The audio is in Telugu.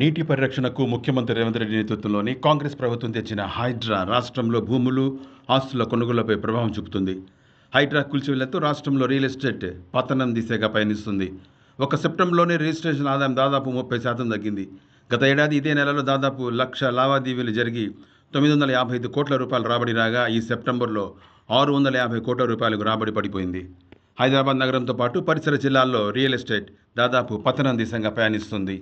నీటి పరిరక్షణకు ముఖ్యమంత్రి రేవంత్ రెడ్డి నేతృత్వంలోని కాంగ్రెస్ ప్రభుత్వం తెచ్చిన హైడ్రా రాష్ట్రంలో భూములు ఆస్తుల కొనుగోలుపై ప్రభావం చూపుతుంది హైడ్రా కూల్చివేళ్లతో రాష్ట్రంలో రియల్ ఎస్టేట్ పతనం దిశగా పయనిస్తుంది ఒక సెప్టెంబర్లోనే రిజిస్ట్రేషన్ ఆదాయం దాదాపు ముప్పై శాతం తగ్గింది గత ఏడాది ఇదే నెలలో దాదాపు లక్ష లావాదేవీలు జరిగి తొమ్మిది వందల యాభై ఐదు కోట్ల రూపాయలు రాబడి రాగా ఈ సెప్టెంబర్లో ఆరు వందల యాభై కోట్ల రూపాయలకు రాబడి పడిపోయింది హైదరాబాద్ నగరంతో పాటు పరిసర జిల్లాల్లో రియల్ ఎస్టేట్ దాదాపు పతనం దిశగా పయనిస్తుంది